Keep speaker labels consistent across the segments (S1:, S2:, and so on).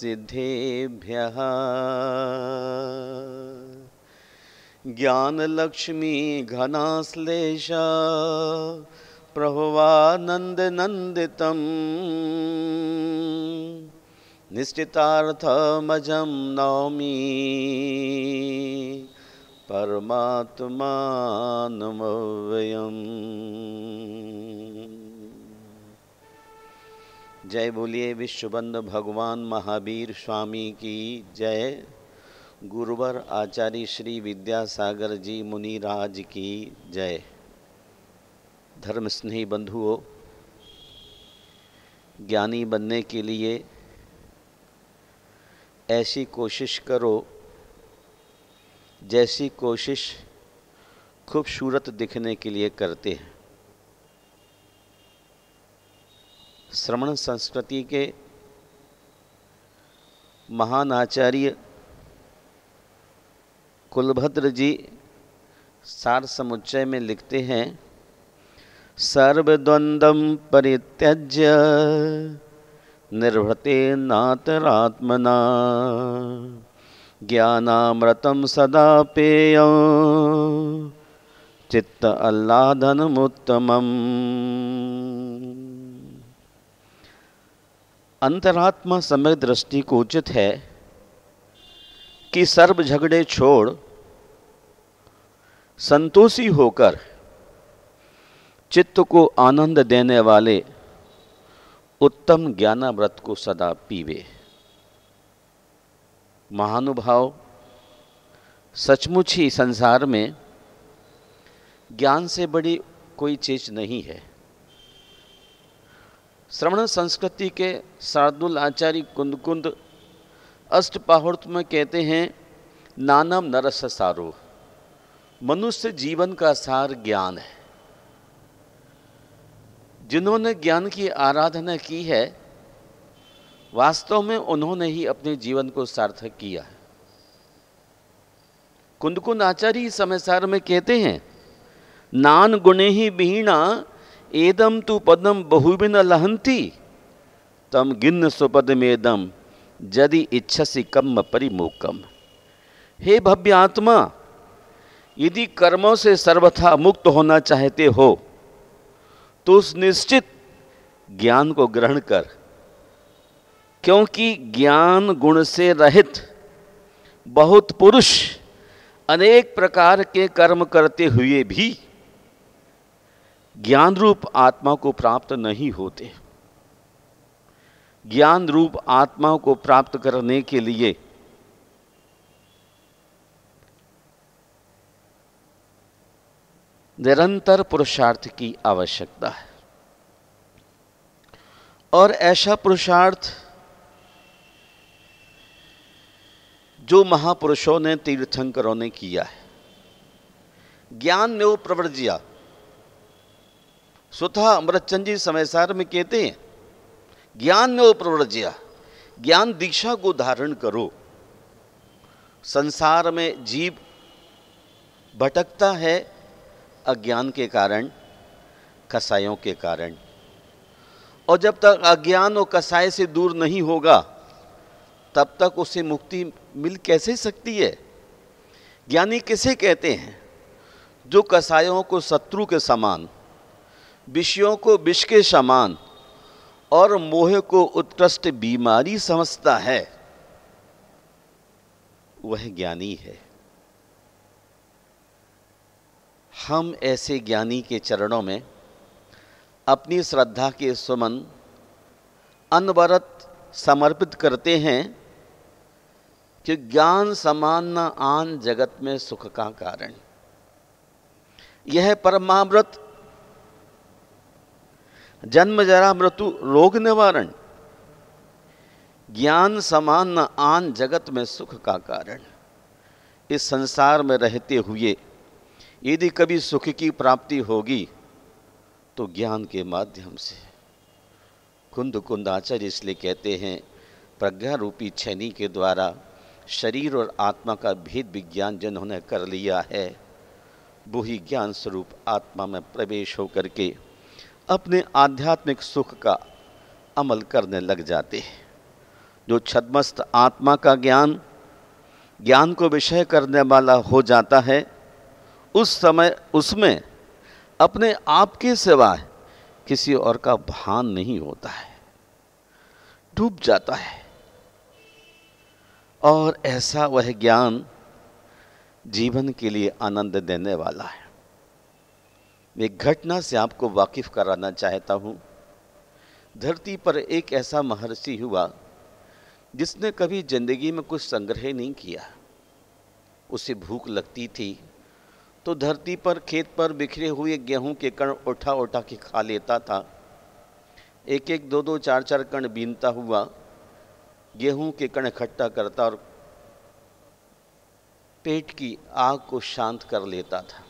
S1: प्रभुवानंद ज्ञानलक्ष्मीघनाश्लेष प्रभुवानन्दनन्दितं नौमी परमात्मा परमात्मानमव्ययम् जय बोलिए विश्वबंद भगवान महावीर स्वामी की जय गुरुवर आचार्य श्री विद्यासागर जी मुनिराज की जय धर्म स्नेही बंधुओं ज्ञानी बनने के लिए ऐसी कोशिश करो जैसी कोशिश खूबसूरत दिखने के लिए करते हैं श्रवण संस्कृति के महान आचार्य कुलभद्र जी सार समुच्चय में लिखते हैं सर्वद्वंद्वम परित्यज निर्भते नातरात्मना ज्ञानामृतम सदा पेय चित्त आह्लादनमुत्तमम् अंतरात्मा समय दृष्टि को उचित है कि सर्व झगड़े छोड़ संतोषी होकर चित्त को आनंद देने वाले उत्तम ज्ञानाव्रत को सदा पीवे महानुभाव सचमुच ही संसार में ज्ञान से बड़ी कोई चीज नहीं है श्रवण संस्कृति के शार्दुल आचार्य कुंद कुंद अष्टपाहृत में कहते हैं नानम नरस सारो मनुष्य जीवन का सार ज्ञान है जिन्होंने ज्ञान की आराधना की है वास्तव में उन्होंने ही अपने जीवन को सार्थक किया है कुंदकुंद आचार्य समय सार में कहते हैं नान गुणे ही बीणा एदम तु पदम बहुबिन लहंती तम गिन्न में दम यदि इच्छसि कम परिमोकम हे भव्य आत्मा यदि कर्मों से सर्वथा मुक्त होना चाहते हो तो उस निश्चित ज्ञान को ग्रहण कर क्योंकि ज्ञान गुण से रहित बहुत पुरुष अनेक प्रकार के कर्म करते हुए भी ज्ञान रूप आत्मा को प्राप्त नहीं होते ज्ञान रूप आत्मा को प्राप्त करने के लिए निरंतर पुरुषार्थ की आवश्यकता है और ऐसा पुरुषार्थ जो महापुरुषों ने तीर्थंकरों ने किया है ज्ञान ने वो प्रवर्जिया स्वतः अमृतचंद जी समयसार में कहते हैं ज्ञान ने प्रवृजिया ज्ञान दीक्षा को धारण करो संसार में जीव भटकता है अज्ञान के कारण कसायों के कारण और जब तक अज्ञान और कसाय से दूर नहीं होगा तब तक उसे मुक्ति मिल कैसे सकती है ज्ञानी किसे कहते हैं जो कसायों को शत्रु के समान विषयों को विष के समान और मोह को उत्कृष्ट बीमारी समझता है वह ज्ञानी है हम ऐसे ज्ञानी के चरणों में अपनी श्रद्धा के सुमन अनवरत समर्पित करते हैं कि ज्ञान समान न आन जगत में सुख का कारण यह परमावृत जन्म जरा मृत्यु रोग निवारण ज्ञान समान आन जगत में सुख का कारण इस संसार में रहते हुए यदि कभी सुख की प्राप्ति होगी तो ज्ञान के माध्यम से कुंद कुंदाचार्य इसलिए कहते हैं प्रज्ञा रूपी छनी के द्वारा शरीर और आत्मा का भेद विज्ञान जिन्होंने कर लिया है वो ही ज्ञान स्वरूप आत्मा में प्रवेश होकर के अपने आध्यात्मिक सुख का अमल करने लग जाते हैं जो छदमस्त आत्मा का ज्ञान ज्ञान को विषय करने वाला हो जाता है उस समय उसमें अपने आप के सिवाय किसी और का भान नहीं होता है डूब जाता है और ऐसा वह ज्ञान जीवन के लिए आनंद देने वाला है मैं घटना से आपको वाकिफ़ कराना चाहता हूँ धरती पर एक ऐसा महर्षि हुआ जिसने कभी ज़िंदगी में कुछ संग्रह नहीं किया उसे भूख लगती थी तो धरती पर खेत पर बिखरे हुए गेहूं के कण उठा उठा के खा लेता था एक एक दो दो चार चार कण बीनता हुआ गेहूं के कण इकट्ठा करता और पेट की आग को शांत कर लेता था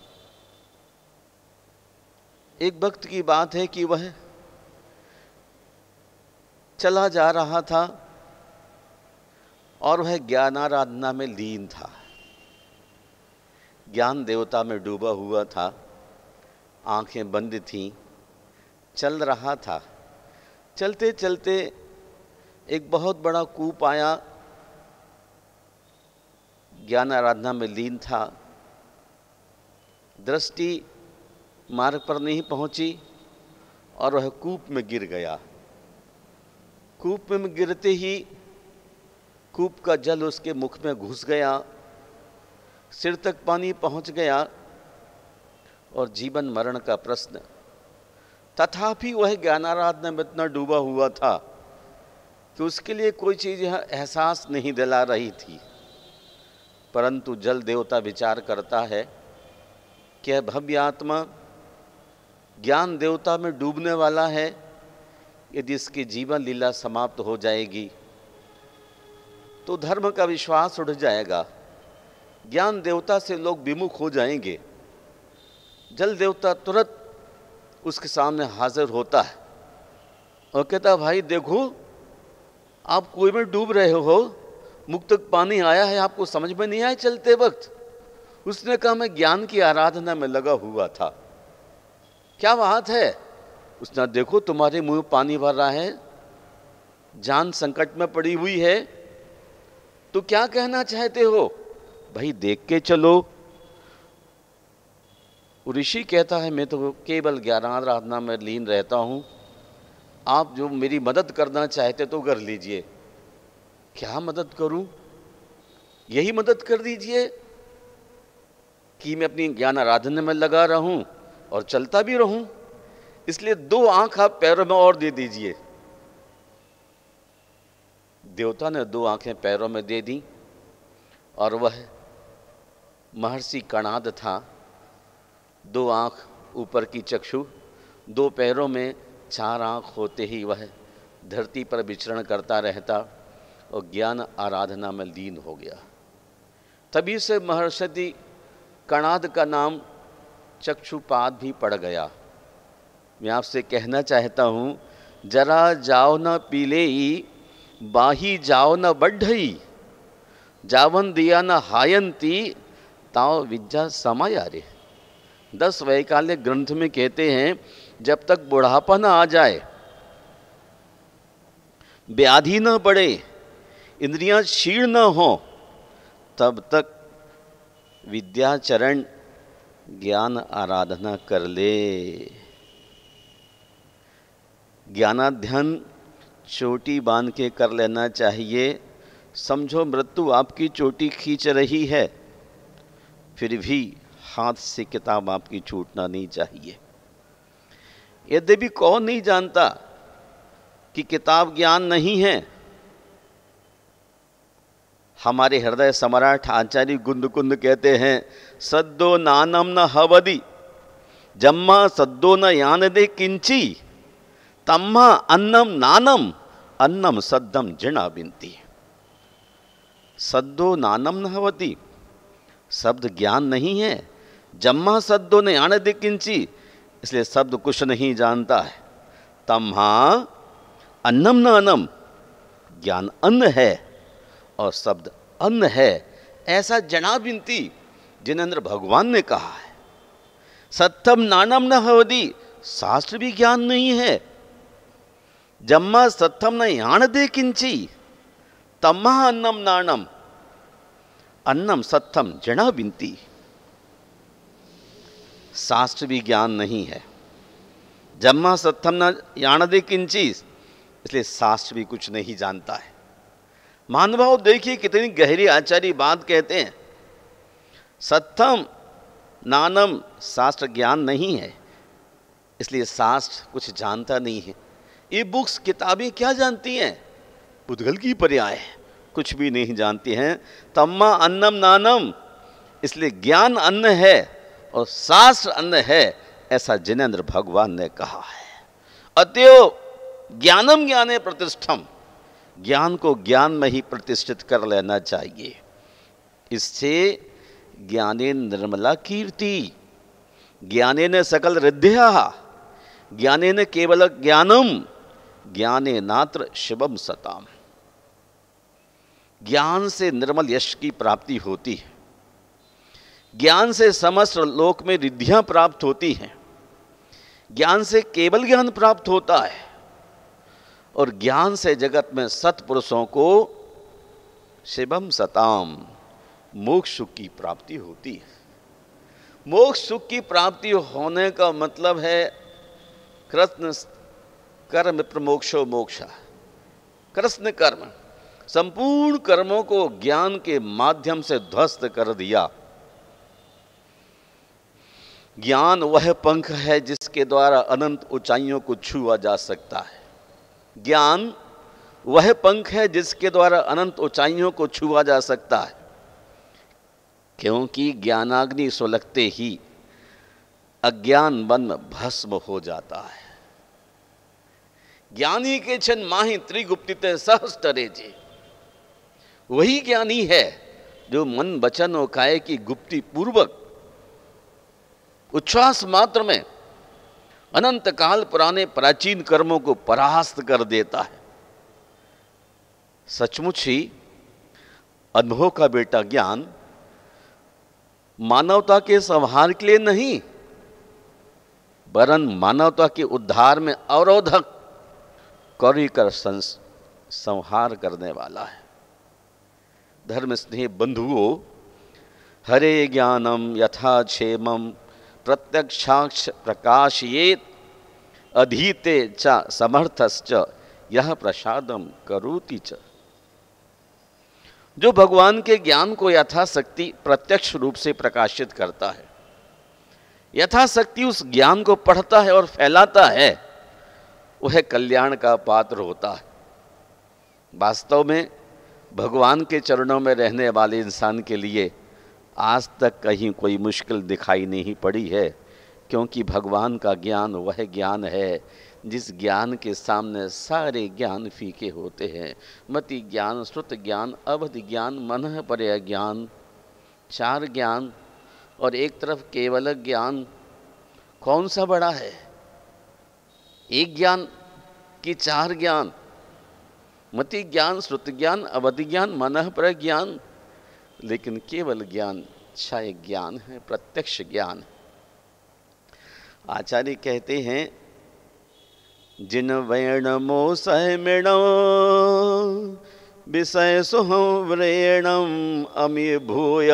S1: एक वक्त की बात है कि वह चला जा रहा था और वह ज्ञान आराधना में लीन था ज्ञान देवता में डूबा हुआ था आंखें बंद थीं चल रहा था चलते चलते एक बहुत बड़ा कूप आया ज्ञान आराधना में लीन था दृष्टि मार्ग पर नहीं पहुंची और वह कूप में गिर गया कूप में गिरते ही कूप का जल उसके मुख में घुस गया सिर तक पानी पहुंच गया और जीवन मरण का प्रश्न तथापि वह ज्ञानाराधना में इतना डूबा हुआ था कि उसके लिए कोई चीज़ यह एहसास नहीं दिला रही थी परंतु जल देवता विचार करता है कि यह भव्य आत्मा ज्ञान देवता में डूबने वाला है यदि इसकी जीवन लीला समाप्त हो जाएगी तो धर्म का विश्वास उठ जाएगा ज्ञान देवता से लोग विमुख हो जाएंगे जल देवता तुरंत उसके सामने हाजिर होता है और कहता भाई देखो आप कोई में डूब रहे हो मुक्त पानी आया है आपको समझ में नहीं आया चलते वक्त उसने कहा मैं ज्ञान की आराधना में लगा हुआ था क्या बात है उसने देखो तुम्हारे मुंह में पानी भर रहा है जान संकट में पड़ी हुई है तो क्या कहना चाहते हो भाई देख के चलो ऋषि कहता है मैं तो केवल ज्ञान आराधना में लीन रहता हूँ आप जो मेरी मदद करना चाहते तो कर लीजिए क्या मदद करूं यही मदद कर दीजिए कि मैं अपनी ज्ञान आराधना में लगा रहूं और चलता भी रहूं इसलिए दो आंख आप पैरों में और दे दीजिए देवता ने दो आंखें पैरों में दे दी और वह महर्षि कणाद था दो आंख ऊपर की चक्षु दो पैरों में चार आंख होते ही वह धरती पर विचरण करता रहता और ज्ञान आराधना में लीन हो गया तभी से महर्षि कणाद का नाम चक्षुपात भी पड़ गया मैं आपसे कहना चाहता हूँ जरा जाओ न पीले ही बाही जाओ न बढ़ई जावन दिया न हायंती ताओ विद्या आ रे दस वैकाल्य ग्रंथ में कहते हैं जब तक बुढ़ापा न आ जाए व्याधि न पड़े इंद्रियां क्षीण न हो तब तक विद्याचरण ज्ञान आराधना कर ले ज्ञानाध्यन चोटी बांध के कर लेना चाहिए समझो मृत्यु आपकी चोटी खींच रही है फिर भी हाथ से किताब आपकी छूटना नहीं चाहिए यद्यपि कौन नहीं जानता कि किताब ज्ञान नहीं है हमारे हृदय सम्राट आचार्य गुंद कुंद कहते हैं सद्दो नानम न हवदि जम्मा सद्दो न यानदे किंची तम्मा अन्नम नानम अन्नम सद्दम जिणा बिंती सद्दो नानम न हवदि शब्द ज्ञान नहीं है जम्मा सद्दो आने दे किंची इसलिए शब्द कुछ नहीं जानता है तम्हा अन्नम न अन्नम ज्ञान अन्न है और शब्द अन्न है ऐसा जना बिनती जिनेन्द्र भगवान ने कहा है सत्यम नानम न हवदी शास्त्र भी ज्ञान नहीं है जम्मा सत्यम न यान दे किंची तम्मा अन्नम नानम अन्नम सत्यम जना बिंती शास्त्र भी ज्ञान नहीं है जम्मा सत्यम न यान दे किंची इसलिए शास्त्र भी कुछ नहीं जानता है महानुभाव देखिए कितनी गहरी आचारी बात कहते हैं सत्थम नानम शास्त्र ज्ञान नहीं है इसलिए शास्त्र कुछ जानता नहीं है ये बुक्स किताबें क्या जानती हैं पुद्गल की पर्याय है कुछ भी नहीं जानती हैं तम्मा अन्नम नानम इसलिए ज्ञान अन्न है और शास्त्र अन्न है ऐसा जिनेन्द्र भगवान ने कहा है अत्यो ज्ञानम ज्ञाने प्रतिष्ठम ज्ञान को ज्ञान में ही प्रतिष्ठित कर लेना चाहिए इससे ज्ञाने निर्मला कीर्ति ज्ञाने न सकल रिद्या ज्ञाने न केवल ज्ञानम ज्ञाने नात्र शिवम सताम ज्ञान से निर्मल यश की प्राप्ति होती है ज्ञान से समस्त लोक में रिद्धियां प्राप्त होती हैं ज्ञान से केवल ज्ञान प्राप्त होता है और ज्ञान से जगत में सत्पुरुषों को शिवम सताम मोक्ष सुख की प्राप्ति होती है मोक्ष सुख की प्राप्ति होने का मतलब है कृष्ण कर्म प्रमोक्षो मोक्षा कृष्ण कर्म संपूर्ण कर्मों को ज्ञान के माध्यम से ध्वस्त कर दिया ज्ञान वह पंख है जिसके द्वारा अनंत ऊंचाइयों को छुआ जा सकता है ज्ञान वह पंख है जिसके द्वारा अनंत ऊंचाइयों को छुआ जा सकता है क्योंकि ज्ञानाग्नि सुलगते ही अज्ञान वन भस्म हो जाता है ज्ञानी के क्षण माही त्रिगुप्त सहस्टरे जी वही ज्ञानी है जो मन वचन और काय की गुप्ति पूर्वक उच्छ्वास मात्र में अनंत काल पुराने प्राचीन कर्मों को परास्त कर देता है सचमुच ही अनुभव का बेटा ज्ञान मानवता के संहार के लिए नहीं वरन मानवता के उद्धार में अवरोधक कौरी कर संहार करने वाला है धर्म स्नेह बंधुओं हरे ज्ञानम यथा क्षेम प्रत्यक्षाक्ष प्रकाश ये अधीते च समर्थस्य यह प्रसादम करोति च जो भगवान के ज्ञान को यथाशक्ति प्रत्यक्ष रूप से प्रकाशित करता है यथाशक्ति उस ज्ञान को पढ़ता है और फैलाता है वह कल्याण का पात्र होता है वास्तव में भगवान के चरणों में रहने वाले इंसान के लिए आज तक कहीं कोई मुश्किल दिखाई नहीं पड़ी है क्योंकि भगवान का ज्ञान वह ज्ञान है जिस ज्ञान के सामने सारे ज्ञान फीके होते हैं मति ज्ञान श्रुत ज्ञान अवध ज्ञान मन पर ज्ञान चार ज्ञान और एक तरफ केवल ज्ञान कौन सा बड़ा है एक ज्ञान की चार ज्ञान मति ज्ञान श्रुत ज्ञान अवधि ज्ञान मन पर ज्ञान लेकिन केवल ज्ञान छाय ज्ञान है प्रत्यक्ष ज्ञान आचार्य कहते हैं जिन वैण मृण विषय सुहव्रेणम अमी भूय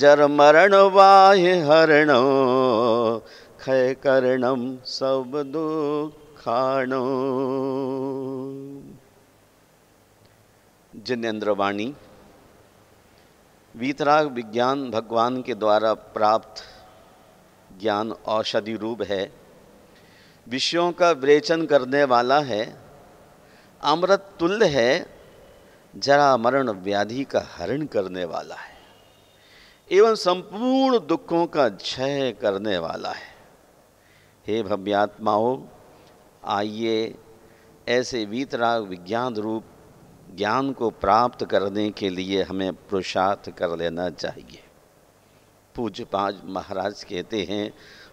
S1: जर मरण वाह्य हरण खय करणम सब दुखाण जिनेन्द्रवाणी वीतराग विज्ञान भगवान के द्वारा प्राप्त ज्ञान औषधि रूप है विषयों का विरेचन करने वाला है अमृत तुल्य है जरा मरण व्याधि का हरण करने वाला है एवं संपूर्ण दुखों का क्षय करने वाला है हे भव्यात्माओं आइए ऐसे वीतराग विज्ञान रूप ज्ञान को प्राप्त करने के लिए हमें पुरुषार्थ कर लेना चाहिए पूज्य पाज महाराज कहते हैं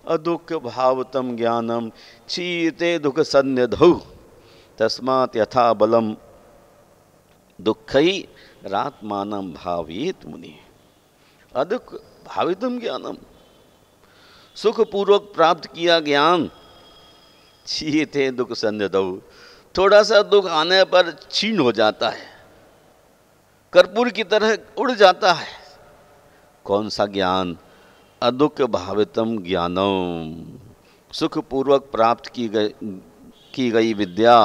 S1: अदुख भावतम ज्ञानम चीते दुख सन्निधौ तस्मात् यथा बलम दुख ही रातमान भावित मुनि अदुख भावितम ज्ञानम सुखपूर्वक प्राप्त किया ज्ञान छीते दुख संधौ थोड़ा सा दुख आने पर छीन हो जाता है कर्पूर की तरह उड़ जाता है कौन सा ज्ञान अदुख भावितम ज्ञानम सुखपूर्वक प्राप्त की गई की गई विद्या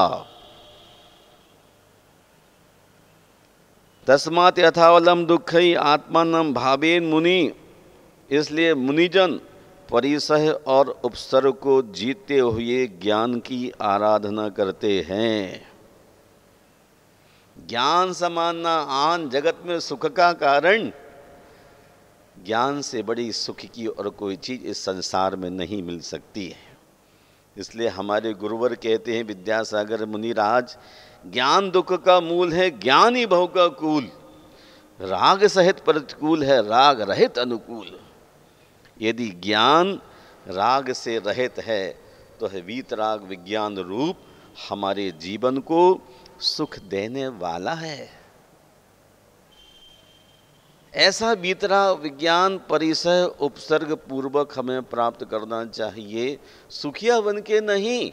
S1: तस्मात यथावलम दुख ही नम भावेन मुनि इसलिए मुनिजन परिसह और उपसर्ग को जीते हुए ज्ञान की आराधना करते हैं ज्ञान समानना आन जगत में सुख का कारण ज्ञान से बड़ी सुख की और कोई चीज़ इस संसार में नहीं मिल सकती है इसलिए हमारे गुरुवर कहते हैं विद्यासागर मुनिराज ज्ञान दुख का मूल है ज्ञान ही बहु का कूल राग सहित प्रतिकूल है राग रहित अनुकूल यदि ज्ञान राग से रहित है तो है वीतराग विज्ञान रूप हमारे जीवन को सुख देने वाला है ऐसा बीतरा विज्ञान परिसह उपसर्ग पूर्वक हमें प्राप्त करना चाहिए सुखिया बन के नहीं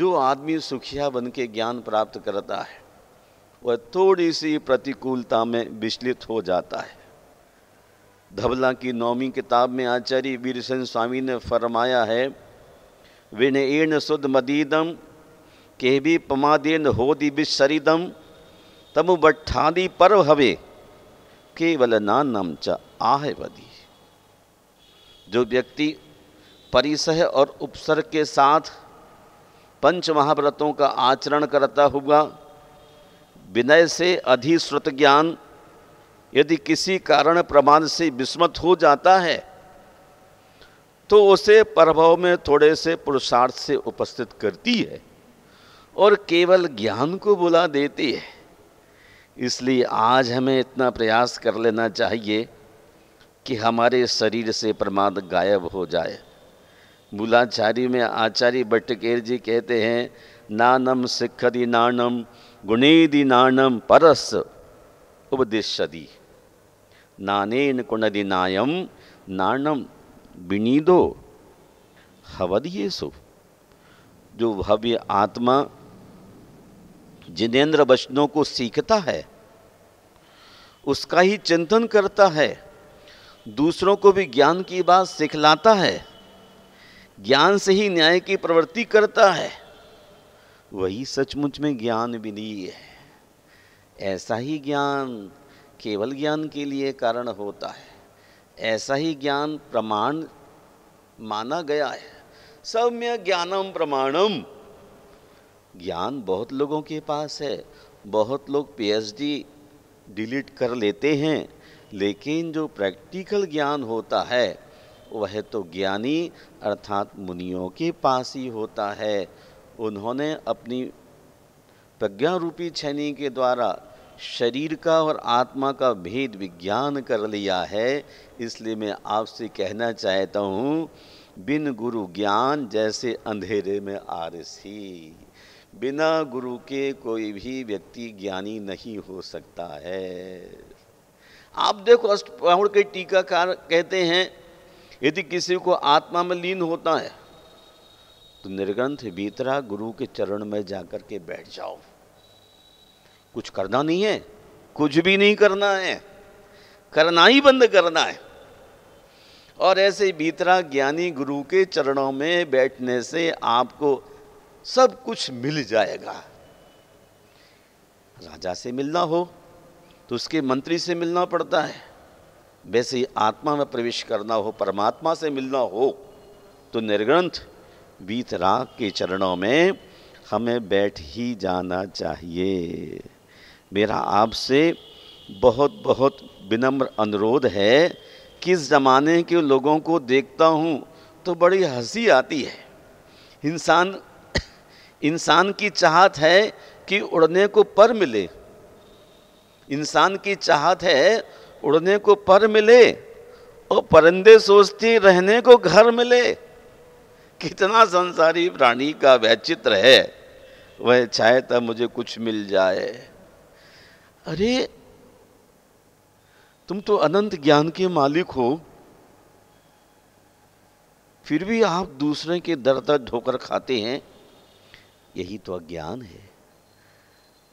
S1: जो आदमी सुखिया बन के ज्ञान प्राप्त करता है वह थोड़ी सी प्रतिकूलता में विचलित हो जाता है धबला की नौवीं किताब में आचार्य वीरसेन स्वामी ने फरमाया है विनयेण सुद मदीदम के भी पमादेन दि विशरिदम तम बट्ठादि पर्व हवे केवल नानम च आहवदी जो व्यक्ति परिसह और उपसर के साथ पंच महाव्रतों का आचरण करता हुआ विनय से अधिश्रुत ज्ञान यदि किसी कारण प्रमाण से विस्मत हो जाता है तो उसे प्रभाव में थोड़े से पुरुषार्थ से उपस्थित करती है और केवल ज्ञान को बुला देती है इसलिए आज हमें इतना प्रयास कर लेना चाहिए कि हमारे शरीर से प्रमाद गायब हो जाए बुलाचारी में आचार्य बट्टकेर जी कहते हैं नानम सिखदि नानम गुणेदि नानम परस उपदिशदि नानेन कुणदि नायम नानम विनीदो हवदीय सो जो भव्य आत्मा जिनेन्द्र वचनों को सीखता है उसका ही चिंतन करता है दूसरों को भी ज्ञान की बात सिखलाता है ज्ञान से ही न्याय की प्रवृत्ति करता है वही सचमुच में ज्ञान विनीय है ऐसा ही ज्ञान केवल ज्ञान के लिए कारण होता है ऐसा ही ज्ञान प्रमाण माना गया है सौम्य ज्ञानम प्रमाणम ज्ञान बहुत लोगों के पास है बहुत लोग पीएचडी डिलीट कर लेते हैं लेकिन जो प्रैक्टिकल ज्ञान होता है वह तो ज्ञानी अर्थात मुनियों के पास ही होता है उन्होंने अपनी प्रज्ञा रूपी छनी के द्वारा शरीर का और आत्मा का भेद विज्ञान कर लिया है इसलिए मैं आपसे कहना चाहता हूँ बिन गुरु ज्ञान जैसे अंधेरे में आरसी बिना गुरु के कोई भी व्यक्ति ज्ञानी नहीं हो सकता है आप देखो अष्टपावण के टीकाकार कहते हैं यदि किसी को आत्मा में लीन होता है तो निर्ग्रंथ भीतरा गुरु के चरण में जाकर के बैठ जाओ कुछ करना नहीं है कुछ भी नहीं करना है करना ही बंद करना है और ऐसे बीतरा ज्ञानी गुरु के चरणों में बैठने से आपको सब कुछ मिल जाएगा राजा से मिलना हो तो उसके मंत्री से मिलना पड़ता है वैसे ही आत्मा में प्रवेश करना हो परमात्मा से मिलना हो तो निर्ग्रंथ बीत राग के चरणों में हमें बैठ ही जाना चाहिए मेरा आपसे बहुत बहुत विनम्र अनुरोध है कि इस ज़माने के लोगों को देखता हूँ तो बड़ी हंसी आती है इंसान इंसान की चाहत है कि उड़ने को पर मिले इंसान की चाहत है उड़ने को पर मिले और परिंदे सोचते रहने को घर मिले कितना संसारी प्राणी का वैचित्र है वह चाहे तब मुझे कुछ मिल जाए अरे तुम तो अनंत ज्ञान के मालिक हो फिर भी आप दूसरे के दर दर ढोकर खाते हैं यही तो अज्ञान है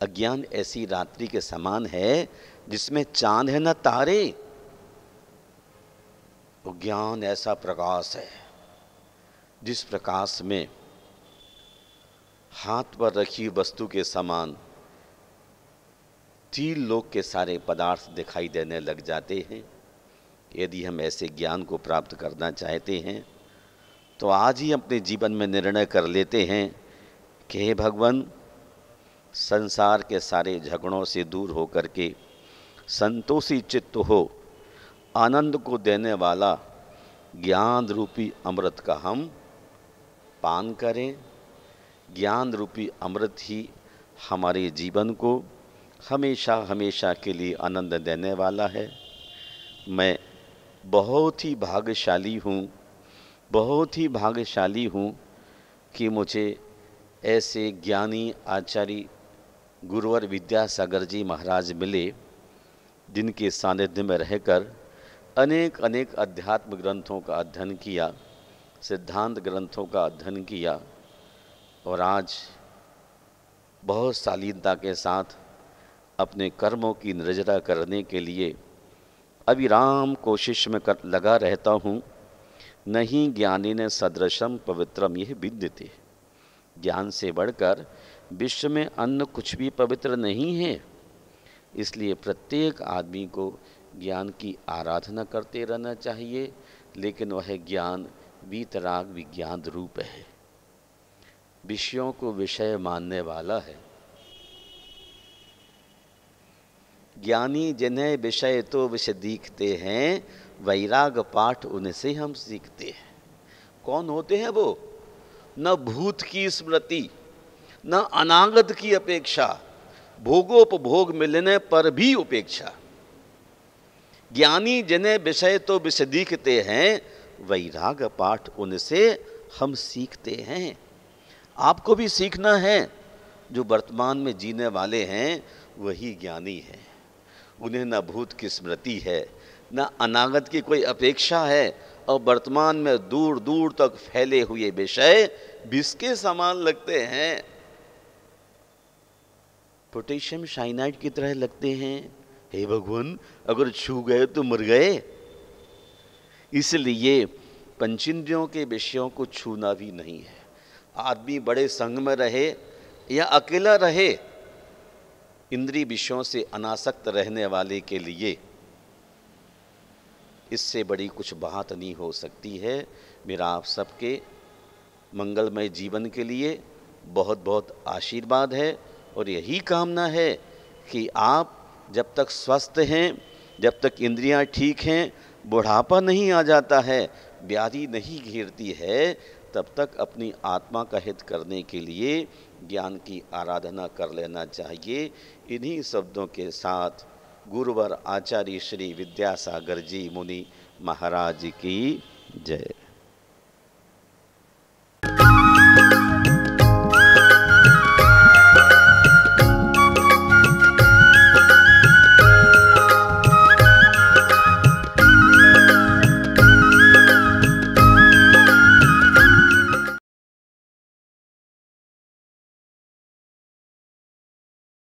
S1: अज्ञान ऐसी रात्रि के समान है जिसमें चांद है ना तारे तो ज्ञान ऐसा प्रकाश है जिस प्रकाश में हाथ पर रखी वस्तु के समान तीन लोक के सारे पदार्थ दिखाई देने लग जाते हैं यदि हम ऐसे ज्ञान को प्राप्त करना चाहते हैं तो आज ही अपने जीवन में निर्णय कर लेते हैं कि हे भगवान संसार के सारे झगड़ों से दूर होकर के संतोषी चित्त हो आनंद को देने वाला ज्ञान रूपी अमृत का हम पान करें ज्ञान रूपी अमृत ही हमारे जीवन को हमेशा हमेशा के लिए आनंद देने वाला है मैं बहुत ही भाग्यशाली हूँ बहुत ही भाग्यशाली हूँ कि मुझे ऐसे ज्ञानी आचार्य गुरुवर विद्यासागर जी महाराज मिले जिनके सानिध्य में रहकर अनेक अनेक अध्यात्म ग्रंथों का अध्ययन किया सिद्धांत ग्रंथों का अध्ययन किया और आज बहुत शालीनता के साथ अपने कर्मों की नजरा करने के लिए अविराम कोशिश में कर लगा रहता हूँ नहीं ज्ञानी ने सदृशम पवित्रम यह थे ज्ञान से बढ़कर विश्व में अन्य कुछ भी पवित्र नहीं है इसलिए प्रत्येक आदमी को ज्ञान की आराधना करते रहना चाहिए लेकिन वह ज्ञान वीतराग विज्ञान रूप है विषयों को विषय मानने वाला है ज्ञानी जिन्हें विषय तो विषय दिखते हैं वैराग पाठ उनसे हम सीखते हैं कौन होते हैं वो न भूत की स्मृति न अनागत की अपेक्षा भोगोपभोग मिलने पर भी उपेक्षा ज्ञानी जिन्हें विषय तो विसदीखते हैं वैराग पाठ उनसे हम सीखते हैं आपको भी सीखना है जो वर्तमान में जीने वाले हैं वही ज्ञानी है उन्हें न भूत की स्मृति है न अनागत की कोई अपेक्षा है और वर्तमान में दूर दूर तक फैले हुए विषय बिस्के समान लगते हैं पोटेशियम शाइनाइड की तरह लगते हैं हे भगवान अगर छू गए तो मर गए इसलिए पंचिंद्रियों के विषयों को छूना भी नहीं है आदमी बड़े संग में रहे या अकेला रहे इंद्री विषयों से अनासक्त रहने वाले के लिए इससे बड़ी कुछ बात नहीं हो सकती है मेरा आप सबके मंगलमय जीवन के लिए बहुत बहुत आशीर्वाद है और यही कामना है कि आप जब तक स्वस्थ हैं जब तक इंद्रियां ठीक हैं बुढ़ापा नहीं आ जाता है व्याधि नहीं घेरती है तब तक अपनी आत्मा का हित करने के लिए ज्ञान की आराधना कर लेना चाहिए इन्हीं शब्दों के साथ गुरुवर आचार्य श्री विद्यासागर जी मुनि महाराज की जय